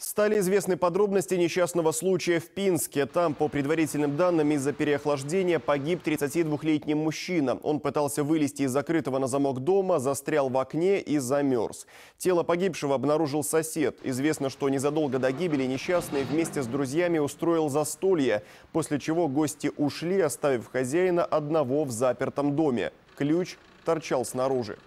Стали известны подробности несчастного случая в Пинске. Там, по предварительным данным, из-за переохлаждения погиб 32-летний мужчина. Он пытался вылезти из закрытого на замок дома, застрял в окне и замерз. Тело погибшего обнаружил сосед. Известно, что незадолго до гибели несчастный вместе с друзьями устроил застолье, после чего гости ушли, оставив хозяина одного в запертом доме. Ключ торчал снаружи.